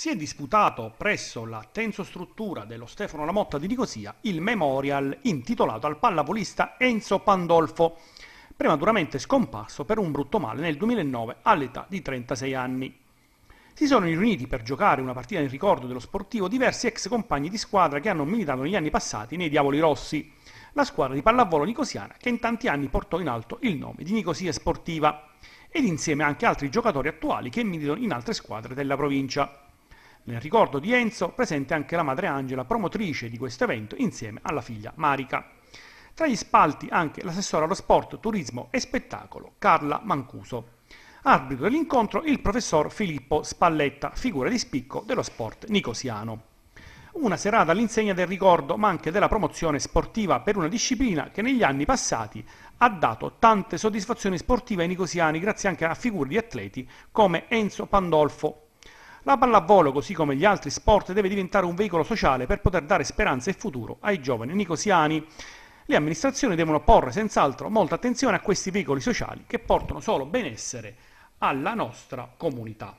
si è disputato presso la tenso struttura dello Stefano Lamotta di Nicosia il memorial intitolato al pallavolista Enzo Pandolfo, prematuramente scomparso per un brutto male nel 2009 all'età di 36 anni. Si sono riuniti per giocare una partita in ricordo dello sportivo diversi ex compagni di squadra che hanno militato negli anni passati nei Diavoli Rossi, la squadra di pallavolo nicosiana che in tanti anni portò in alto il nome di Nicosia Sportiva, ed insieme anche altri giocatori attuali che militano in altre squadre della provincia. Nel ricordo di Enzo, presente anche la madre Angela, promotrice di questo evento, insieme alla figlia Marica. Tra gli spalti anche l'assessore allo sport, turismo e spettacolo, Carla Mancuso. Arbitro dell'incontro il professor Filippo Spalletta, figura di spicco dello sport nicosiano. Una serata all'insegna del ricordo, ma anche della promozione sportiva per una disciplina che negli anni passati ha dato tante soddisfazioni sportive ai nicosiani, grazie anche a figure di atleti come Enzo Pandolfo, la pallavolo, così come gli altri sport, deve diventare un veicolo sociale per poter dare speranza e futuro ai giovani nicosiani. Le amministrazioni devono porre senz'altro molta attenzione a questi veicoli sociali che portano solo benessere alla nostra comunità.